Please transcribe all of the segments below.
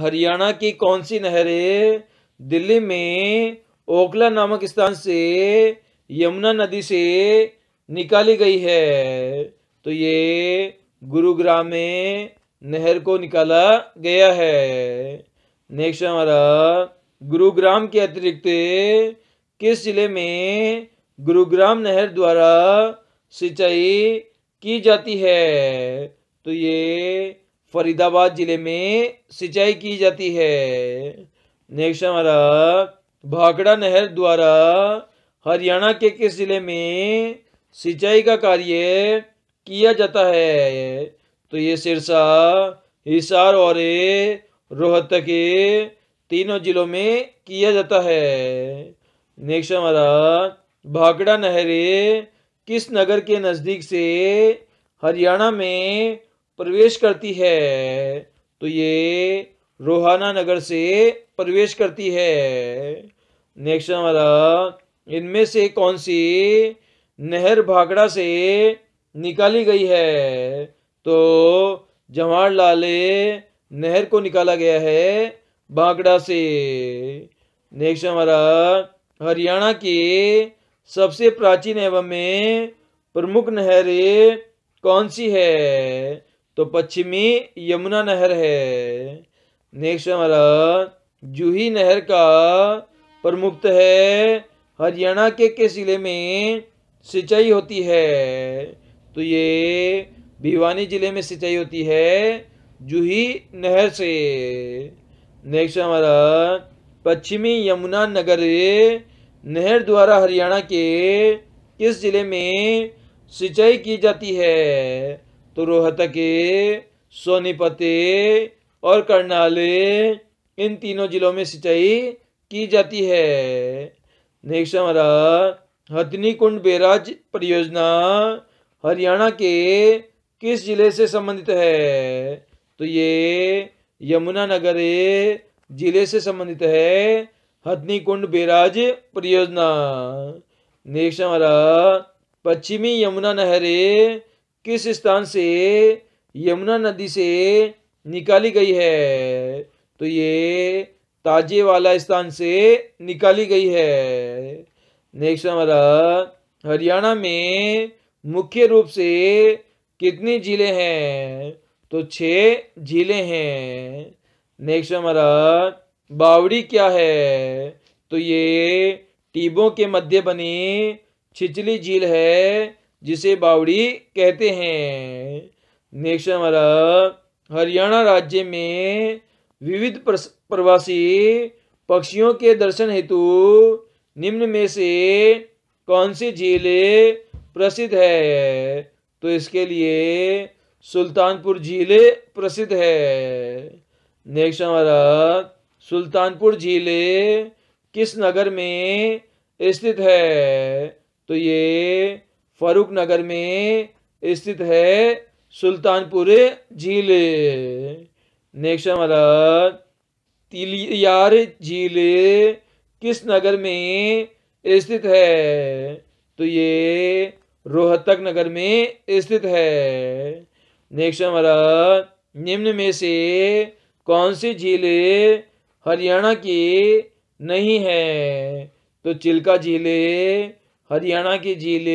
हरियाणा की कौन सी नहरें दिल्ली में ओखला नामक स्थान से यमुना नदी से निकाली गई है तो ये गुरुग्राम में नहर को निकाला गया है नेक्स्ट हमारा गुरुग्राम के अतिरिक्त किस जिले में गुरुग्राम नहर द्वारा सिंचाई की जाती है तो ये फरीदाबाद जिले में सिंचाई की जाती है नेक्स्ट हमारा भाखड़ा नहर द्वारा हरियाणा के किस जिले में सिंचाई का कार्य किया जाता है तो ये सिरसा हिसार और रोहतक के तीनों जिलों में किया जाता है नेक्स्ट हमारा भाखड़ा नहर किस नगर के नज़दीक से हरियाणा में प्रवेश करती है तो ये रोहाना नगर से प्रवेश करती है नेक्स्ट हमारा इनमें से कौन सी नहर भागड़ा से निकाली गई है तो जवाहरलाल नहर को निकाला गया है भागड़ा से नेक्स्ट हमारा हरियाणा के सबसे प्राचीन एवं में प्रमुख नहर कौन सी है तो पश्चिमी यमुना नहर है नेक्स्ट हमारा जूही नहर का प्रमुख है हरियाणा के किस जिले में सिंचाई होती है तो ये भिवानी जिले में सिंचाई होती है जूही नहर से नेक्स्ट हमारा पश्चिमी यमुना नगर नहर द्वारा हरियाणा के किस जिले में सिंचाई की जाती है तो के सोनीपते और करनाले इन तीनों जिलों में सिंचाई की जाती है नेक्स्ट हमारा हथनी कुंड बैराज परियोजना हरियाणा के किस जिले से संबंधित है तो ये यमुना नगर जिले से संबंधित है हथनी कुंड बैराज परियोजना नेक्स्ट हमारा पश्चिमी यमुना नहरें किस स्थान से यमुना नदी से निकाली गई है तो ये ताजे वाला स्थान से निकाली गई है नेक्स्ट हमारा हरियाणा में मुख्य रूप से कितने जिले हैं तो छः जिले हैं नेक्स्ट हमारा बावड़ी क्या है तो ये टीबों के मध्य बनी छिचली झील है जिसे बावड़ी कहते हैं नेक्स्ट हमारा हरियाणा राज्य में विविध प्रवासी पक्षियों के दर्शन हेतु निम्न में से कौन सी झील प्रसिद्ध है तो इसके लिए सुल्तानपुर झील प्रसिद्ध है नेक्स्ट हमारा सुल्तानपुर झील किस नगर में स्थित है तो ये फारूक नगर में स्थित है सुल्तानपुर झील नेक्स्ट हमारा तिलियार झील किस नगर में स्थित है तो ये रोहतक नगर में स्थित है नेक्स्ट हमारा निम्न में से कौन सी झील हरियाणा की नहीं है तो चिल्का झीले हरियाणा की झील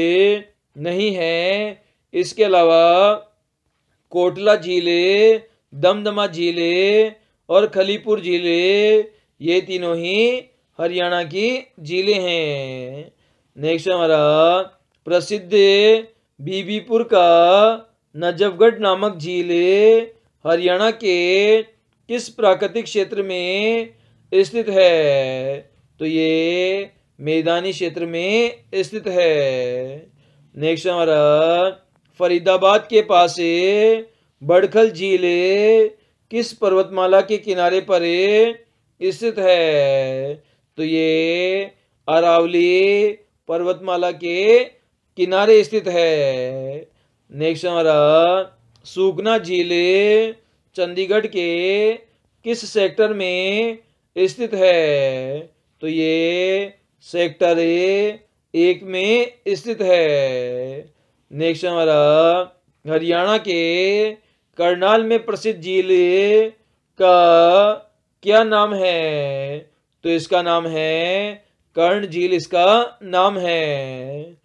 नहीं हैं इसके अलावा कोटला झीलें दमदमा झीलें और खलीपुर झीलें ये तीनों ही हरियाणा की झीलें हैं नेक्स्ट हमारा प्रसिद्ध बीबीपुर का नजफगढ़ नामक झील हरियाणा के किस प्राकृतिक क्षेत्र में स्थित है तो ये मैदानी क्षेत्र में स्थित है नेक्स्ट हमारा फरीदाबाद के पास बड़खल झील किस पर्वतमाला के किनारे पर स्थित है तो ये अरावली पर्वतमाला के किनारे स्थित है नेक्स्ट हमारा सुखना झील चंडीगढ़ के किस सेक्टर में स्थित है तो ये सेक्टर ए एक में स्थित है नेक्स्ट हमारा हरियाणा के करनाल में प्रसिद्ध जिले का क्या नाम है तो इसका नाम है कर्ण झील इसका नाम है